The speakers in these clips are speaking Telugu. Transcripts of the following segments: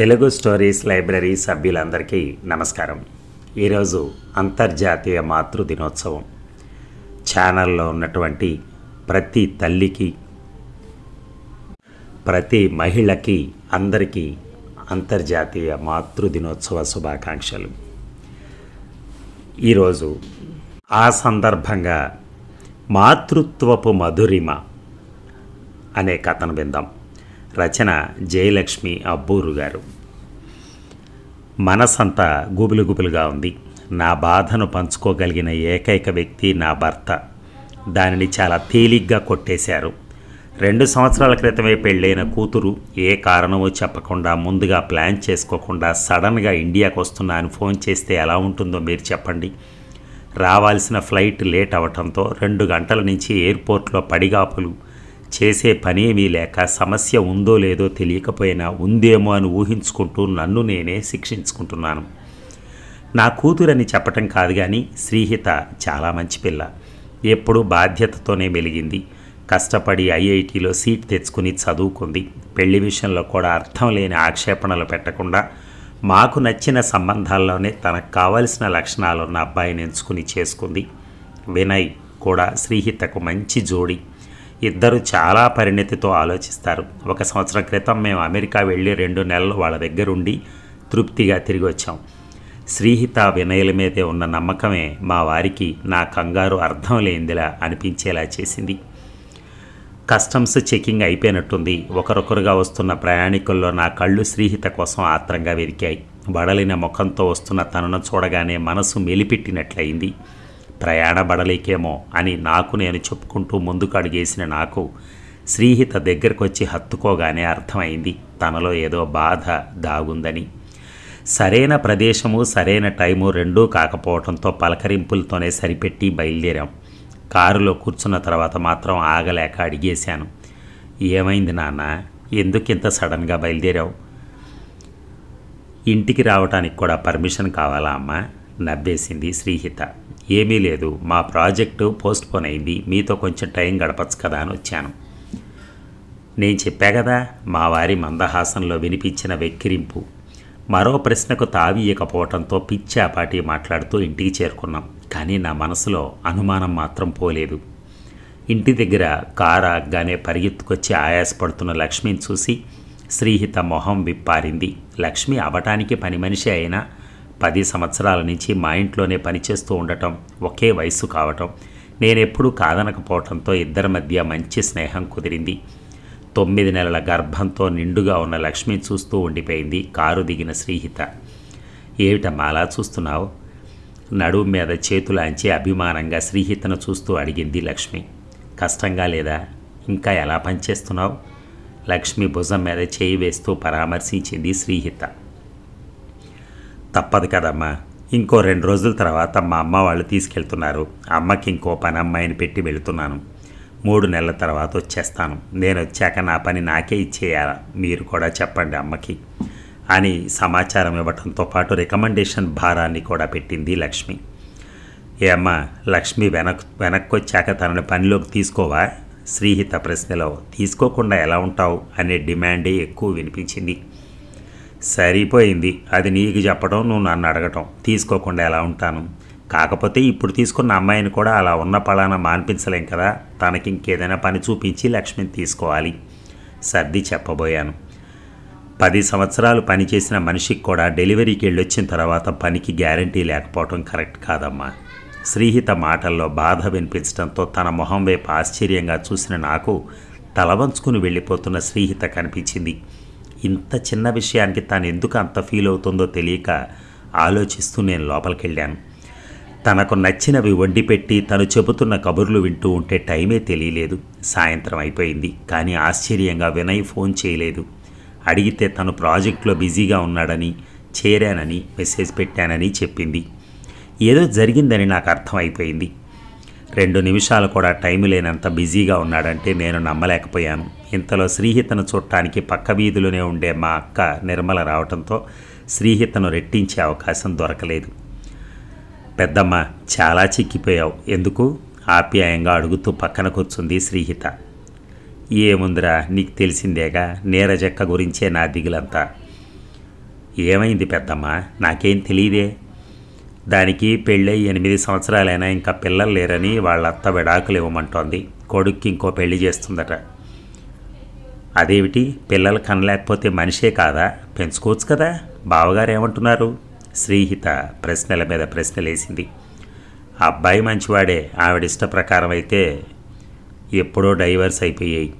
తెలుగు స్టోరీస్ లైబ్రరీ సభ్యులందరికీ నమస్కారం ఈరోజు అంతర్జాతీయ మాతృ దినోత్సవం ఛానల్లో ఉన్నటువంటి ప్రతి తల్లికి ప్రతి మహిళకి అందరికీ అంతర్జాతీయ మాతృ దినోత్సవ శుభాకాంక్షలు ఈరోజు ఆ సందర్భంగా మాతృత్వపు మధురిమ అనే కథను విందాం రచన జయలక్ష్మి అబ్బూరు గారు మనసంతా గుబులు గుబులుగా ఉంది నా బాధను పంచుకోగలిగిన ఏకైక వ్యక్తి నా భర్త దానిని చాలా తేలిగ్గా కొట్టేశారు రెండు సంవత్సరాల క్రితమే పెళ్ళైన కూతురు ఏ కారణమో చెప్పకుండా ముందుగా ప్లాన్ చేసుకోకుండా సడన్గా ఇండియాకు వస్తున్నా అని ఫోన్ చేస్తే ఎలా ఉంటుందో మీరు చెప్పండి రావాల్సిన ఫ్లైట్ లేట్ అవటంతో రెండు గంటల నుంచి ఎయిర్పోర్ట్లో పడిగాపులు చేసే పనేమీ లేక సమస్య ఉందో లేదో తెలియకపోయినా ఉందేమో అని ఊహించుకుంటూ నన్ను నేనే శిక్షించుకుంటున్నాను నా కూతురని చెప్పటం కాదు కానీ శ్రీహిత చాలా మంచి పిల్ల ఎప్పుడూ బాధ్యతతోనే మెలిగింది కష్టపడి ఐఐటిలో సీట్ తెచ్చుకుని చదువుకుంది పెళ్లి విషయంలో కూడా అర్థం లేని ఆక్షేపణలు పెట్టకుండా మాకు నచ్చిన సంబంధాల్లోనే తనకు కావలసిన లక్షణాలున్న అబ్బాయిని ఎంచుకుని చేసుకుంది వినయ్ కూడా శ్రీహితకు మంచి జోడి ఇద్దరు చాలా పరిణతితో ఆలోచిస్తారు ఒక సంవత్సరం క్రితం మేము అమెరికా వెళ్ళి రెండు నెలలు వాళ్ళ దగ్గరుండి తృప్తిగా తిరిగి వచ్చాం శ్రీహిత వినయల మీదే ఉన్న నమ్మకమే మా వారికి నా కంగారు అర్థం లేనిదిలా అనిపించేలా చేసింది కస్టమ్స్ చెకింగ్ అయిపోయినట్టుంది ఒకరొకరుగా వస్తున్న ప్రయాణికుల్లో నా కళ్ళు శ్రీహిత కోసం ఆత్రంగా వెతికాయి వడలిన ముఖంతో వస్తున్న తనను చూడగానే మనసు మెలిపెట్టినట్లయింది ప్రయాణపడలేకేమో అని నాకు నేను చెప్పుకుంటూ ముందుకు అడిగేసిన నాకు శ్రీహిత దగ్గరకొచ్చి హత్తుకోగానే అర్థమైంది తనలో ఏదో బాధ దాగుందని సరైన ప్రదేశము సరైన టైము రెండూ కాకపోవడంతో పలకరింపులతోనే సరిపెట్టి బయలుదేరాం కారులో కూర్చున్న తర్వాత మాత్రం ఆగలేక అడిగేశాను ఏమైంది నాన్న ఎందుకింత సడన్గా బయలుదేరావు ఇంటికి రావటానికి కూడా పర్మిషన్ కావాలా అమ్మ నవ్వేసింది శ్రీహిత ఏమీ లేదు మా ప్రాజెక్టు పోస్ట్ పోన్ అయింది మీతో కొంచెం టైం గడపచ్చు కదా అని వచ్చాను నేను చెప్పా కదా మా వారి మందహాసంలో వినిపించిన వెక్కిరింపు మరో ప్రశ్నకు తావీయకపోవటంతో పిచ్చాపాటి మాట్లాడుతూ ఇంటికి చేరుకున్నాం కానీ నా మనసులో అనుమానం మాత్రం పోలేదు ఇంటి దగ్గర కారు ఆగ్గానే పరిగెత్తుకొచ్చి ఆయాసపడుతున్న లక్ష్మిని చూసి శ్రీహిత మొహం విప్పారింది లక్ష్మి అవటానికి పని మనిషి అయినా పది సంవత్సరాల నుంచి మా ఇంట్లోనే పనిచేస్తూ ఉండటం ఒకే వయస్సు కావటం నేనెప్పుడూ కాదనకపోవటంతో ఇద్దరి మధ్య మంచి స్నేహం కుదిరింది తొమ్మిది నెలల గర్భంతో నిండుగా ఉన్న లక్ష్మి చూస్తూ ఉండిపోయింది కారు దిగిన శ్రీహిత ఏమిటమ్మా అలా చూస్తున్నావు నడుము మీద చేతులాంచి అభిమానంగా శ్రీహితను చూస్తూ అడిగింది లక్ష్మి కష్టంగా లేదా ఇంకా ఎలా పనిచేస్తున్నావు లక్ష్మి భుజం మీద చేయి వేస్తూ పరామర్శించింది శ్రీహిత తప్పదు కదమ్మా ఇంకో రెండు రోజుల తర్వాత మా అమ్మ వాళ్ళు తీసుకెళ్తున్నారు అమ్మకి ఇంకో పని అమ్మాయిని పెట్టి వెళుతున్నాను మూడు నెలల తర్వాత వచ్చేస్తాను నేను వచ్చాక నా పని నాకే ఇచ్చేయాలా మీరు కూడా చెప్పండి అమ్మకి అని సమాచారం ఇవ్వటంతో పాటు రికమెండేషన్ భారాన్ని కూడా పెట్టింది లక్ష్మి ఏ అమ్మ లక్ష్మి వెనక్ వెనక్కి వచ్చాక తనని పనిలోకి తీసుకోవా శ్రీహిత ప్రశ్నలో తీసుకోకుండా ఎలా ఉంటావు అనే డిమాండే ఎక్కువ వినిపించింది సరిపోయింది అది నీకు చెప్పడం నువ్వు నన్ను అడగటం తీసుకోకుండా ఎలా ఉంటాను కాకపోతే ఇప్పుడు తీసుకున్న అమ్మాయిని కూడా అలా ఉన్న పలాన మాన్పించలేం కదా తనకి ఇంకేదైనా పని చూపించి లక్ష్మిని తీసుకోవాలి సర్ది చెప్పబోయాను పది సంవత్సరాలు పనిచేసిన మనిషికి కూడా డెలివరీకి వెళ్ళొచ్చిన తర్వాత పనికి గ్యారంటీ లేకపోవటం కరెక్ట్ కాదమ్మా శ్రీహిత మాటల్లో బాధ వినిపించడంతో తన మొహం వైపు ఆశ్చర్యంగా చూసిన నాకు తలవంచుకుని వెళ్ళిపోతున్న శ్రీహిత కనిపించింది ఇంత చిన్న విషయానికి తాను ఎందుకు అంత ఫీల్ అవుతుందో తెలియక ఆలోచిస్తూ నేను లోపలికెళ్ళాను తనకు నచ్చినవి వండి పెట్టి తను చెబుతున్న కబుర్లు వింటూ ఉంటే టైమే తెలియలేదు సాయంత్రం అయిపోయింది కానీ ఆశ్చర్యంగా వినయ్ ఫోన్ చేయలేదు అడిగితే తను ప్రాజెక్ట్లో బిజీగా ఉన్నాడని చేరానని మెసేజ్ పెట్టానని చెప్పింది ఏదో జరిగిందని నాకు అర్థమైపోయింది రెండు నిమిషాలు కూడా టైం లేనంత బిజీగా ఉన్నాడంటే నేను నమ్మలేకపోయాను ఇంతలో శ్రీహితను చూడటానికి పక్క వీధిలోనే ఉండే మా అక్క నిర్మల రావడంతో శ్రీహితను రెట్టించే అవకాశం దొరకలేదు పెద్దమ్మ చాలా చిక్కిపోయావు ఎందుకు ఆప్యాయంగా అడుగుతూ పక్కన కూర్చుంది శ్రీహిత ఏముందిరా నీకు తెలిసిందేగా నీరజక్క గురించే నా దిగులంతా ఏమైంది పెద్దమ్మ నాకేం తెలియదే దానికి పెళ్ళై ఎనిమిది సంవత్సరాలైనా ఇంకా పిల్లలు లేరని వాళ్ళ అత్త విడాకులు ఇవ్వమంటోంది కొడుక్కి ఇంకో పెళ్లి చేస్తుందట అదేమిటి పిల్లలు కనలేకపోతే మనిషే కాదా పెంచుకోవచ్చు కదా బావగారు ఏమంటున్నారు శ్రీహిత ప్రశ్నల మీద ప్రశ్నలేసింది అబ్బాయి మంచివాడే ఆవిడ ఇష్ట ప్రకారం అయితే ఎప్పుడో డైవర్స్ అయిపోయాయి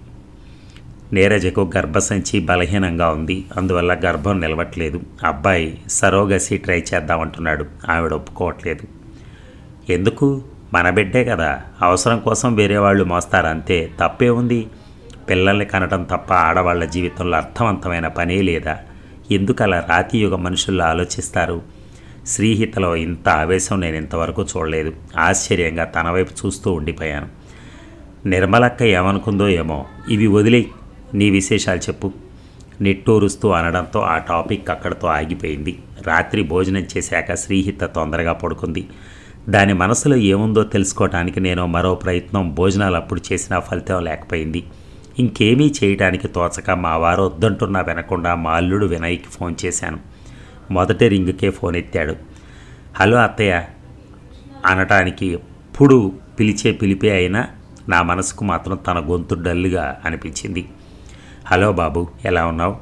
నీరజకు గర్భసంచి బలహీనంగా ఉంది అందువల్ల గర్భం నిలవట్లేదు అబ్బాయి సరోగసి ట్రై చేద్దామంటున్నాడు ఆవిడ ఒప్పుకోవట్లేదు ఎందుకు మన బిడ్డే కదా అవసరం కోసం వేరే వాళ్ళు మోస్తారంతే తప్పే ఉంది పిల్లల్ని కనటం తప్ప ఆడవాళ్ల జీవితంలో అర్థవంతమైన పనే లేదా ఎందుకు అలా రాతియుగ మనుషుల్లో ఆలోచిస్తారు శ్రీహితలో ఇంత ఆవేశం నేను ఇంతవరకు చూడలేదు ఆశ్చర్యంగా తన వైపు చూస్తూ ఉండిపోయాను నిర్మలక్క ఏమనుకుందో ఏమో ఇవి వదిలే నీ విశేషాలు చెప్పు నిట్టూరుస్తూ అనడంతో ఆ టాపిక్ అక్కడతో ఆగిపోయింది రాత్రి భోజనం చేశాక శ్రీహిత తొందరగా పడుకుంది దాని మనసులో ఏముందో తెలుసుకోవటానికి నేను మరో ప్రయత్నం భోజనాలు అప్పుడు చేసినా ఫలితం లేకపోయింది ఇంకేమీ చేయడానికి తోచక మా వారు వద్దంటున్నా వినకుండా మా అల్లుడు వినయ్కి ఫోన్ చేశాను మొదటి రింగుకే ఫోన్ ఎత్తాడు హలో అత్తయ్య అనటానికి ఎప్పుడు పిలిచే పిలిపే అయినా నా మనసుకు మాత్రం తన గొంతు డల్గా అనిపించింది హలో బాబు ఎలా ఉన్నావు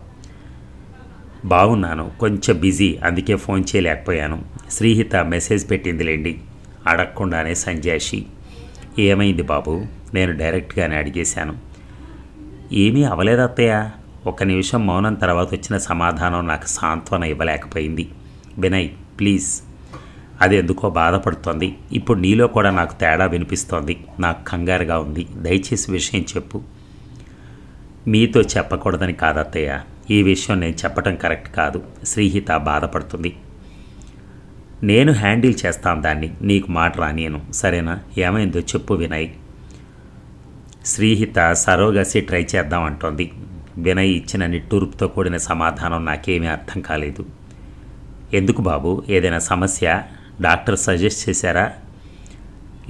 బాగున్నాను కొంచెం బిజీ అందుకే ఫోన్ చేయలేకపోయాను శ్రీహిత మెసేజ్ పెట్టిందిలేండి అడగకుండానే సంజాషి ఏమైంది బాబు నేను డైరెక్ట్గానే అడిగేశాను ఏమీ అవ్వలేదు అత్తయ్య ఒక నిమిషం మౌనం తర్వాత వచ్చిన సమాధానం నాకు సాంత్వన ఇవ్వలేకపోయింది వినయ్ ప్లీజ్ అది ఎందుకో బాధపడుతోంది ఇప్పుడు నీలో కూడా నాకు తేడా వినిపిస్తోంది నాకు కంగారుగా ఉంది దయచేసి విషయం చెప్పు మీతో చెప్పకూడదని కాదత్తయ్య ఈ విషయం నేను చెప్పటం కరెక్ట్ కాదు శ్రీహిత బాధపడుతుంది నేను హ్యాండిల్ చేస్తాను దాన్ని నీకు మాట రానియను సరేనా ఏమైందో చెప్పు వినయ్ శ్రీహిత సరోగసి ట్రై చేద్దాం అంటోంది వినయ్ ఇచ్చిన నిట్టూర్పుతో కూడిన సమాధానం నాకేమీ అర్థం కాలేదు ఎందుకు బాబు ఏదైనా సమస్య డాక్టర్ సజెస్ట్ చేశారా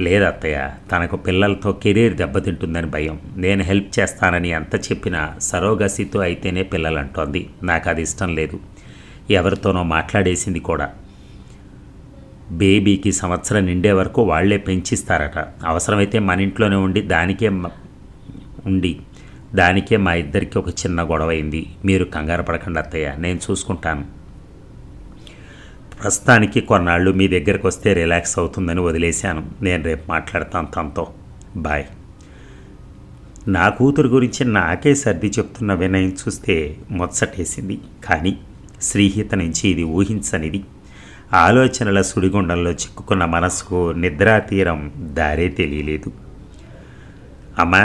లేదత్తయ్య తనకు పిల్లలతో కెరీర్ దెబ్బతింటుందని భయం నేను హెల్ప్ చేస్తానని ఎంత చెప్పినా సరోగసితో అయితేనే పిల్లలంటోంది నాకు అది ఇష్టం లేదు ఎవరితోనో మాట్లాడేసింది కూడా బేబీకి సంవత్సరం నిండే వరకు వాళ్లే పెంచిస్తారట అవసరమైతే మన ఇంట్లోనే ఉండి దానికే ఉండి దానికే మా ఇద్దరికి ఒక చిన్న గొడవ అయింది మీరు కంగారు పడకండి అత్తయ్య నేను చూసుకుంటాను ప్రస్తుతానికి కొన్నాళ్ళు మీ దగ్గరకు వస్తే రిలాక్స్ అవుతుందని వదిలేశాను నేను రేపు మాట్లాడతాను తనతో బాయ్ నా కూతురు గురించి నాకే సర్ది చెప్తున్న వినయం చూస్తే ముచ్చటేసింది కానీ శ్రీహిత నుంచి ఇది ఊహించనిది ఆలోచనల సుడిగుండంలో చిక్కుకున్న మనసుకు నిద్రా తీరం దారే తెలియలేదు అమ్మా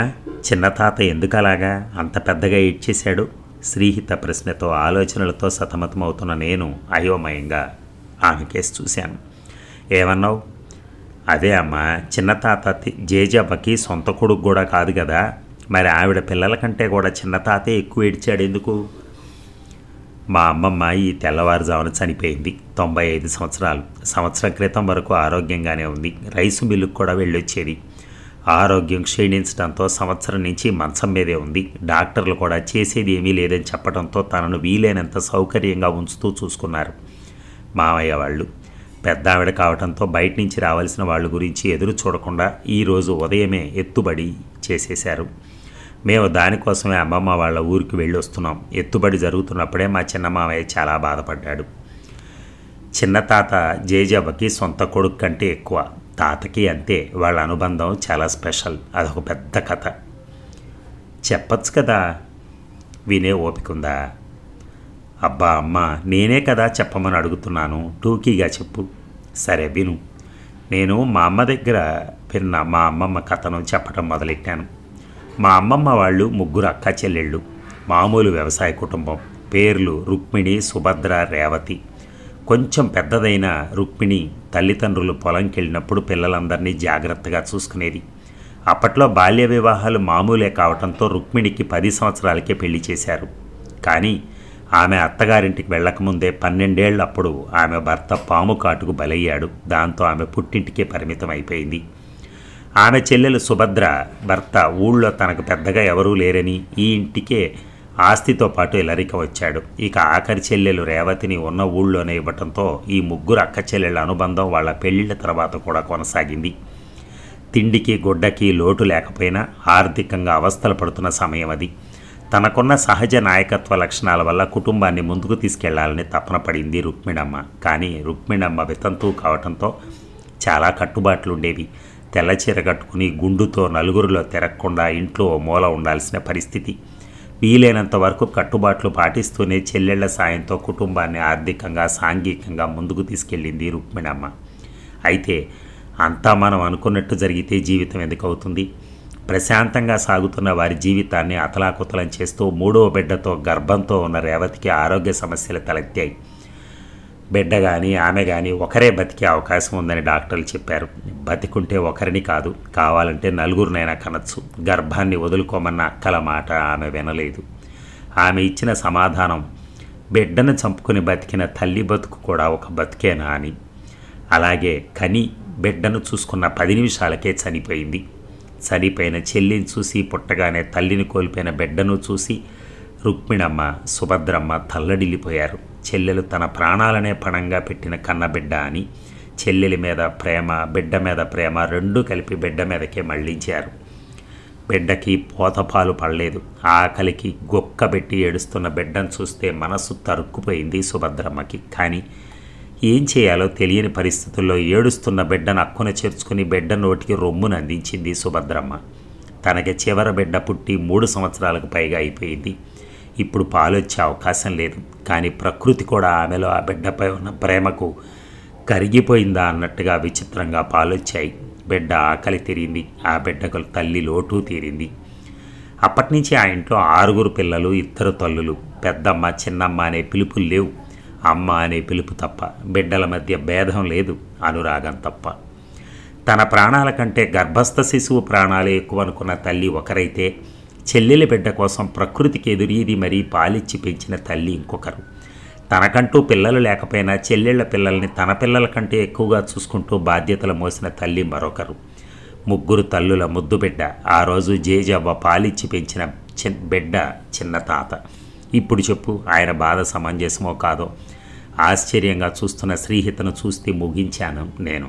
చిన్న తాత ఎందుకలాగా అంత పెద్దగా ఏడ్చేశాడు శ్రీహిత ప్రశ్నతో ఆలోచనలతో సతమతమవుతున్న నేను అయోమయంగా ఆమె కేసు చూశాను ఏమన్నావు అదే అమ్మా చిన్న తాత జేజబ్బకి సొంత కొడుకు కూడా కాదు కదా మరి ఆవిడ పిల్లల కంటే కూడా చిన్న తాతే ఎక్కువ ఏడ్చాడు ఎందుకు మా అమ్మమ్మ ఈ తెల్లవారుజామున చనిపోయింది తొంభై ఐదు సంవత్సరాలు సంవత్సరం క్రితం వరకు ఆరోగ్యంగానే ఉంది రైసు మిల్లుకు కూడా వెళ్ళొచ్చేది ఆరోగ్యం క్షీణించడంతో సంవత్సరం నుంచి మంచం మీదే ఉంది డాక్టర్లు కూడా చేసేది ఏమీ లేదని చెప్పడంతో తనను వీలైనంత సౌకర్యంగా ఉంచుతూ చూసుకున్నారు మామయ్య వాళ్ళు పెద్ద ఆవిడ కావడంతో బయట నుంచి రావాల్సిన వాళ్ళ గురించి ఎదురు చూడకుండా ఈరోజు ఉదయమే ఎత్తుబడి చేసేశారు మేము దానికోసమే అమ్మమ్మ వాళ్ళ ఊరికి వెళ్ళి వస్తున్నాం ఎత్తుబడి జరుగుతున్నప్పుడే మా చిన్న మామయ్య చాలా బాధపడ్డాడు చిన్న తాత జేజవ్వకి సొంత కొడుకు కంటే ఎక్కువ తాతకి అంతే వాళ్ళ అనుబంధం చాలా స్పెషల్ అదొక పెద్ద కథ చెప్పచ్చు కదా వినే ఓపికుందా ఉందా అబ్బా అమ్మ నేనే కదా చెప్పమని అడుగుతున్నాను టూకీగా చెప్పు సరే విను నేను మా అమ్మ దగ్గర విన్న మా అమ్మమ్మ కథను చెప్పడం మొదలెట్టాను మా అమ్మమ్మ వాళ్ళు ముగ్గురు అక్క చెల్లెళ్ళు మామూలు వ్యవసాయ కుటుంబం పేర్లు రుక్మిణి సుభద్ర రేవతి కొంచెం పెద్దదైన రుక్మిణి తల్లిదండ్రులు పొలంకెళ్ళినప్పుడు పిల్లలందరినీ జాగ్రత్తగా చూసుకునేది అప్పట్లో బాల్య వివాహాలు మామూలే కావడంతో రుక్మిణికి పది సంవత్సరాలకే పెళ్లి చేశారు కానీ ఆమె అత్తగారింటికి వెళ్ళకముందే పన్నెండేళ్లప్పుడు ఆమె భర్త పాము కాటుకు బలయ్యాడు దాంతో ఆమె పుట్టింటికే పరిమితం అయిపోయింది ఆమె చెల్లెలు సుభద్ర భర్త ఊళ్ళో తనకు పెద్దగా ఎవరూ లేరని ఈ ఇంటికే ఆస్తితో పాటు ఇలరిక వచ్చాడు ఇక ఆఖరి చెల్లెలు రేవతిని ఉన్న ఊళ్ళోనే ఇవ్వటంతో ఈ ముగ్గురు అక్క చెల్లెళ్ళ అనుబంధం వాళ్ళ పెళ్లిళ్ళ తర్వాత కూడా కొనసాగింది తిండికి గుడ్డకి లోటు లేకపోయినా ఆర్థికంగా అవస్థలు పడుతున్న సమయం అది తనకున్న సహజ నాయకత్వ లక్షణాల వల్ల కుటుంబాన్ని ముందుకు తీసుకెళ్లాలని తపన పడింది రుక్మిణమ్మ కానీ రుక్మిణమ్మ వితంతువు కావటంతో చాలా కట్టుబాట్లుండేవి ఉండేవి తెల్లచీర కట్టుకుని గుండుతో నలుగురిలో తిరగకుండా ఇంట్లో మూల ఉండాల్సిన పరిస్థితి వీలైనంత వరకు కట్టుబాట్లు పాటిస్తూనే చెల్లెళ్ల సాయంతో కుటుంబాన్ని ఆర్థికంగా సాంఘికంగా ముందుకు తీసుకెళ్ళింది రుక్మిణమ్మ అయితే అంతా మనం అనుకున్నట్టు జరిగితే జీవితం ఎందుకవుతుంది ప్రశాంతంగా సాగుతున్న వారి జీవితాన్ని అతలాకుతలం చేస్తూ మూడో బిడ్డతో గర్భంతో ఉన్న రేవతికి ఆరోగ్య సమస్యలు తలెత్తాయి బిడ్డ కానీ ఆమె కానీ ఒకరే బతికే అవకాశం ఉందని డాక్టర్లు చెప్పారు బతికుంటే ఒకరిని కాదు కావాలంటే నలుగురినైనా కనచ్చు గర్భాన్ని వదులుకోమన్న అక్కల మాట ఆమె వినలేదు ఆమె ఇచ్చిన సమాధానం బిడ్డను చంపుకుని బతికిన తల్లి బతుకు కూడా ఒక బతికేనా అని అలాగే కని బిడ్డను చూసుకున్న పది నిమిషాలకే చనిపోయింది చనిపోయిన చెల్లిని చూసి పుట్టగానే తల్లిని కోల్పోయిన బిడ్డను చూసి రుక్మిణమ్మ సుభద్రమ్మ తల్లడిల్లిపోయారు చెల్లెలు తన ప్రాణాలనే పణంగా పెట్టిన కన్నబిడ్డ అని చెల్లెలి మీద ప్రేమ బిడ్డ మీద ప్రేమ రెండూ కలిపి బిడ్డ మీదకే మళ్లించారు బిడ్డకి పోతపాలు పడలేదు ఆకలికి గొక్కబెట్టి ఏడుస్తున్న బిడ్డను చూస్తే మనసు తరుక్కుపోయింది సుభద్రమ్మకి కానీ ఏం చేయాలో తెలియని పరిస్థితుల్లో ఏడుస్తున్న బిడ్డను అక్కున చేర్చుకుని బిడ్డ నోటికి రొమ్మును అందించింది సుభద్రమ్మ తనకి చివర బిడ్డ పుట్టి మూడు సంవత్సరాలకు పైగా అయిపోయింది ఇప్పుడు పాలొచ్చే అవకాశం లేదు కానీ ప్రకృతి కూడా ఆమెలో ఆ బిడ్డపై ఉన్న ప్రేమకు కరిగిపోయిందా అన్నట్టుగా విచిత్రంగా పాలొచ్చాయి బిడ్డ ఆకలి తీరింది ఆ బిడ్డకు తల్లి లోటు తీరింది నుంచి ఆ ఇంట్లో ఆరుగురు పిల్లలు ఇద్దరు తల్లులు పెద్దమ్మ చిన్నమ్మ అనే పిలుపులు లేవు అమ్మ అనే పిలుపు తప్ప బిడ్డల మధ్య భేదం లేదు అనురాగం తప్ప తన ప్రాణాల కంటే గర్భస్థ శిశువు ప్రాణాలే ఎక్కువ అనుకున్న తల్లి ఒకరైతే చెల్లెలి బిడ్డ కోసం ప్రకృతికి ఎదురీది మరీ పాలిచ్చి పెంచిన తల్లి ఇంకొకరు తనకంటూ పిల్లలు లేకపోయినా చెల్లెళ్ల పిల్లల్ని తన పిల్లల కంటే ఎక్కువగా చూసుకుంటూ బాధ్యతలు మోసిన తల్లి మరొకరు ముగ్గురు తల్లుల ముద్దు బిడ్డ ఆ రోజు జేజవ్వ పాలిచ్చి పెంచిన బిడ్డ చిన్న తాత ఇప్పుడు చెప్పు ఆయన బాధ సమంజసమో కాదో ఆశ్చర్యంగా చూస్తున్న శ్రీహితను చూస్తే ముగించాను నేను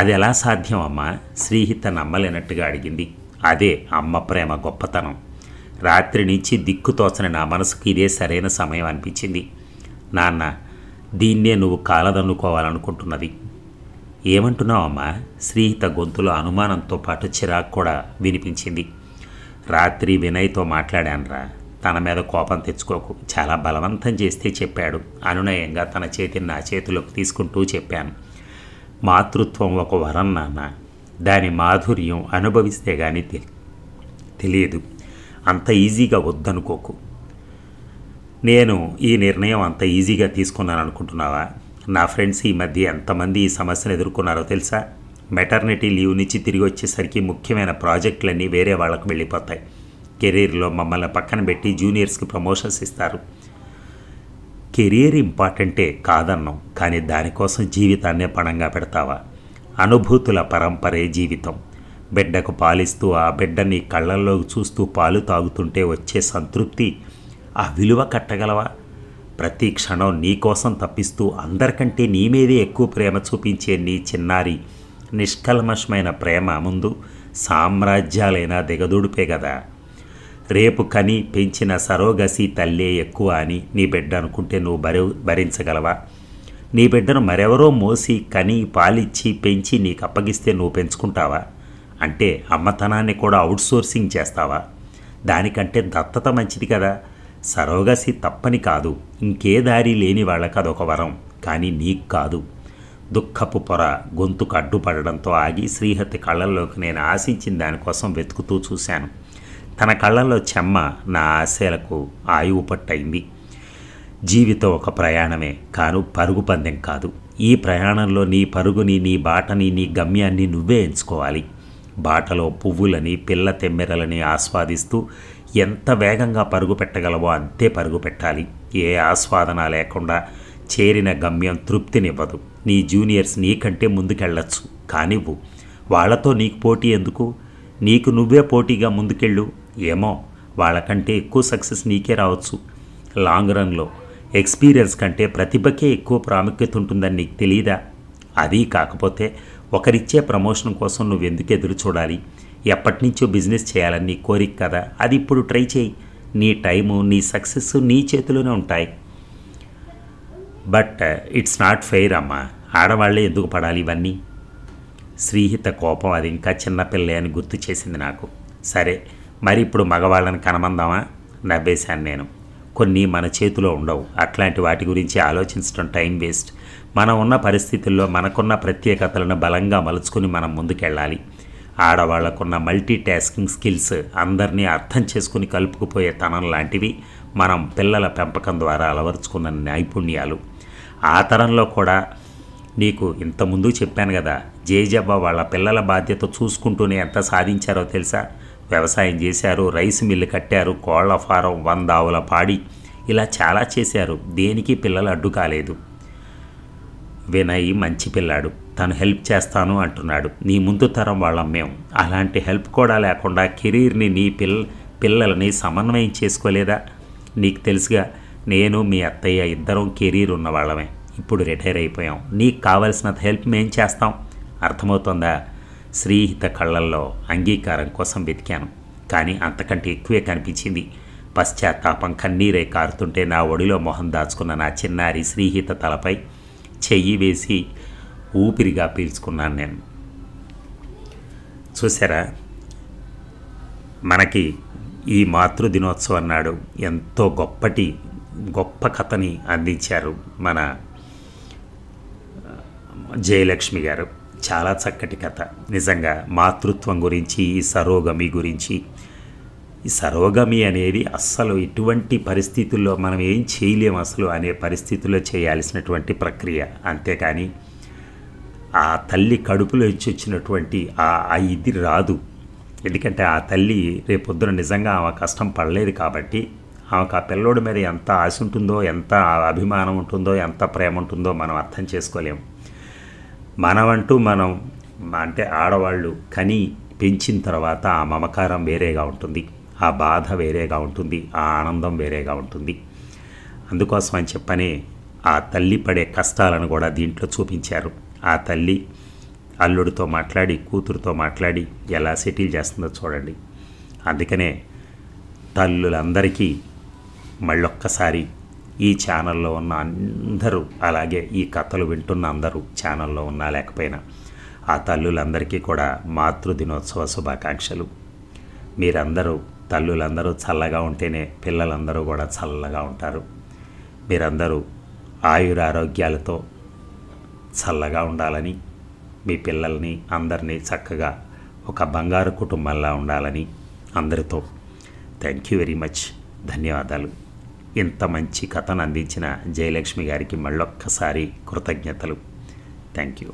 అది ఎలా సాధ్యం అమ్మా శ్రీహిత నమ్మలేనట్టుగా అడిగింది అదే అమ్మ ప్రేమ గొప్పతనం రాత్రి నుంచి దిక్కుతోచని నా మనసుకు ఇదే సరైన సమయం అనిపించింది నాన్న దీన్నే నువ్వు కాలదన్నుకోవాలనుకుంటున్నది ఏమంటున్నావమ్మా శ్రీహిత గొంతులో అనుమానంతో పాటు చిరాకు కూడా వినిపించింది రాత్రి వినయ్తో మాట్లాడానురా తన మీద కోపం తెచ్చుకోకు చాలా బలవంతం చేస్తే చెప్పాడు అనునయంగా తన చేతిని నా చేతిలోకి తీసుకుంటూ చెప్పాను మాతృత్వం ఒక వరం నాన్న దాని మాధుర్యం అనుభవిస్తే కానీ తెలియదు అంత ఈజీగా వద్దనుకోకు నేను ఈ నిర్ణయం అంత ఈజీగా తీసుకున్నాను అనుకుంటున్నావా నా ఫ్రెండ్స్ ఈ మధ్య ఎంతమంది ఈ సమస్యను ఎదుర్కొన్నారో తెలుసా మెటర్నిటీ లీవ్ నుంచి తిరిగి వచ్చేసరికి ముఖ్యమైన ప్రాజెక్టులన్నీ వేరే వాళ్ళకు వెళ్ళిపోతాయి కెరీర్లో మమ్మల్ని పక్కన పెట్టి జూనియర్స్కి ప్రమోషన్స్ ఇస్తారు కెరీర్ ఇంపార్టెంటే కాదన్నాం కానీ దానికోసం జీవితాన్నే పణంగా పెడతావా అనుభూతుల పరంపరే జీవితం బిడ్డకు పాలిస్తూ ఆ బిడ్డని కళ్ళల్లో చూస్తూ పాలు తాగుతుంటే వచ్చే సంతృప్తి ఆ విలువ కట్టగలవా ప్రతి క్షణం నీకోసం తప్పిస్తూ అందరికంటే నీ మీదే ఎక్కువ ప్రేమ చూపించే నీ చిన్నారి నిష్కల్మషమైన ప్రేమ ముందు సామ్రాజ్యాలైనా దిగదూడిపే కదా రేపు కని పెంచిన సరోగసి తల్లే ఎక్కువ అని నీ బిడ్డ అనుకుంటే నువ్వు భరి భరించగలవా నీ బిడ్డను మరెవరో మోసి కని పాలిచ్చి పెంచి నీకు అప్పగిస్తే నువ్వు పెంచుకుంటావా అంటే అమ్మతనాన్ని కూడా అవుట్సోర్సింగ్ చేస్తావా దానికంటే దత్తత మంచిది కదా సరోగసి తప్పని కాదు ఇంకే దారి లేని వాళ్ళకి అదొక వరం కానీ నీకు కాదు దుఃఖపు పొర గొంతుకు అడ్డుపడడంతో ఆగి శ్రీహతి కళ్ళల్లోకి నేను ఆశించిన దానికోసం వెతుకుతూ చూశాను తన కళ్ళల్లో చెమ్మ నా ఆశయాలకు ఆయువు పట్టయింది జీవితం ఒక ప్రయాణమే కాను పరుగు పందెం కాదు ఈ ప్రయాణంలో నీ పరుగుని నీ బాటని నీ గమ్యాన్ని నువ్వే ఎంచుకోవాలి బాటలో పువ్వులని పిల్ల తెమ్మెరలని ఆస్వాదిస్తూ ఎంత వేగంగా పరుగు పెట్టగలవో అంతే పరుగు పెట్టాలి ఏ ఆస్వాదన లేకుండా చేరిన గమ్యం తృప్తినివ్వదు నీ జూనియర్స్ నీకంటే ముందుకెళ్ళచ్చు కానివ్వు వాళ్లతో నీకు పోటీ ఎందుకు నీకు నువ్వే పోటీగా ముందుకెళ్ళు ఏమో వాళ్ళకంటే ఎక్కువ సక్సెస్ నీకే రావచ్చు లాంగ్ రన్లో ఎక్స్పీరియన్స్ కంటే ప్రతిభకే ఎక్కువ ప్రాముఖ్యత ఉంటుందని నీకు తెలియదా అది కాకపోతే ఒకరిచ్చే ప్రమోషన్ కోసం నువ్వు ఎందుకు ఎదురు చూడాలి ఎప్పటి నుంచో బిజినెస్ చేయాలని నీ కోరిక కదా అది ఇప్పుడు ట్రై చేయి నీ టైము నీ సక్సెస్ నీ చేతిలోనే ఉంటాయి బట్ ఇట్స్ నాట్ ఫెయిర్ అమ్మా ఆడవాళ్లే ఎందుకు పడాలి ఇవన్నీ శ్రీహిత కోపం అది ఇంకా చిన్నపిల్ల అని గుర్తు చేసింది నాకు సరే మరి ఇప్పుడు మగవాళ్ళని కనమందామా నవ్వేశాను నేను కొన్ని మన చేతిలో ఉండవు అట్లాంటి వాటి గురించి ఆలోచించడం టైం వేస్ట్ మనం ఉన్న పరిస్థితుల్లో మనకున్న ప్రత్యేకతలను బలంగా మలుచుకుని మనం ముందుకెళ్ళాలి ఆడవాళ్లకున్న మల్టీ టాస్కింగ్ స్కిల్స్ అందరినీ అర్థం చేసుకుని కలుపుకుపోయే తనం లాంటివి మనం పిల్లల పెంపకం ద్వారా అలవరుచుకున్న నైపుణ్యాలు ఆ తరంలో కూడా నీకు ఇంతకుముందు చెప్పాను కదా జేజబ్బ వాళ్ళ పిల్లల బాధ్యత చూసుకుంటూనే ఎంత సాధించారో తెలుసా వ్యవసాయం చేశారు రైస్ మిల్లు కట్టారు కోళ్ల ఫారం వంద ఆవుల పాడి ఇలా చాలా చేశారు దేనికి పిల్లలు అడ్డు కాలేదు వినయ్ మంచి పిల్లాడు తను హెల్ప్ చేస్తాను అంటున్నాడు నీ ముందు తరం వాళ్ళం మేము అలాంటి హెల్ప్ కూడా లేకుండా కెరీర్ని నీ పిల్ల పిల్లలని సమన్వయం చేసుకోలేదా నీకు తెలుసుగా నేను మీ అత్తయ్య ఇద్దరం కెరీర్ ఉన్నవాళ్ళమే ఇప్పుడు రిటైర్ అయిపోయాం నీకు కావలసినంత హెల్ప్ మేం చేస్తాం అర్థమవుతుందా శ్రీహిత కళ్ళల్లో అంగీకారం కోసం వెతికాను కానీ అంతకంటే ఎక్కువే కనిపించింది పశ్చాత్తాపం కన్నీరే కారుతుంటే నా ఒడిలో మొహం దాచుకున్న నా చిన్నారి శ్రీహిత తలపై చెయ్యి వేసి ఊపిరిగా పీల్చుకున్నాను నేను చూసారా మనకి ఈ మాతృ దినోత్సవం నాడు ఎంతో గొప్పటి గొప్ప కథని అందించారు మన జయలక్ష్మి గారు చాలా చక్కటి కథ నిజంగా మాతృత్వం గురించి ఈ సరోగమి గురించి ఈ సరోగమి అనేది అస్సలు ఇటువంటి పరిస్థితుల్లో మనం ఏం చేయలేము అసలు అనే పరిస్థితుల్లో చేయాల్సినటువంటి ప్రక్రియ అంతేకాని ఆ తల్లి కడుపులో వచ్చినటువంటి ఆ ఇది రాదు ఎందుకంటే ఆ తల్లి రేపొద్దున నిజంగా ఆమె కష్టం పడలేదు కాబట్టి ఆమెకు ఆ పిల్లోడి మీద ఎంత ఆశ ఉంటుందో ఎంత అభిమానం ఉంటుందో ఎంత ప్రేమ ఉంటుందో మనం అర్థం చేసుకోలేము మనమంటూ మనం అంటే ఆడవాళ్ళు కని పెంచిన తర్వాత ఆ మమకారం వేరేగా ఉంటుంది ఆ బాధ వేరేగా ఉంటుంది ఆ ఆనందం వేరేగా ఉంటుంది అందుకోసం అని చెప్పనే ఆ తల్లి పడే కష్టాలను కూడా దీంట్లో చూపించారు ఆ తల్లి అల్లుడితో మాట్లాడి కూతురుతో మాట్లాడి ఎలా సెటిల్ చేస్తుందో చూడండి అందుకనే తల్లులందరికీ మళ్ళొక్కసారి ఈ ఛానల్లో ఉన్న అందరూ అలాగే ఈ కథలు వింటున్న అందరూ ఛానల్లో ఉన్నా లేకపోయినా ఆ తల్లులందరికీ కూడా మాతృదినోత్సవ శుభాకాంక్షలు మీరందరూ తల్లులందరూ చల్లగా ఉంటేనే పిల్లలందరూ కూడా చల్లగా ఉంటారు మీరందరూ ఆయురారోగ్యాలతో చల్లగా ఉండాలని మీ పిల్లల్ని అందరినీ చక్కగా ఒక బంగారు కుటుంబంలా ఉండాలని అందరితో థ్యాంక్ యూ వెరీ మచ్ ధన్యవాదాలు ఇంత మంచి కథను అందించిన జయలక్ష్మి గారికి మళ్ళొక్కసారి కృతజ్ఞతలు థ్యాంక్ యూ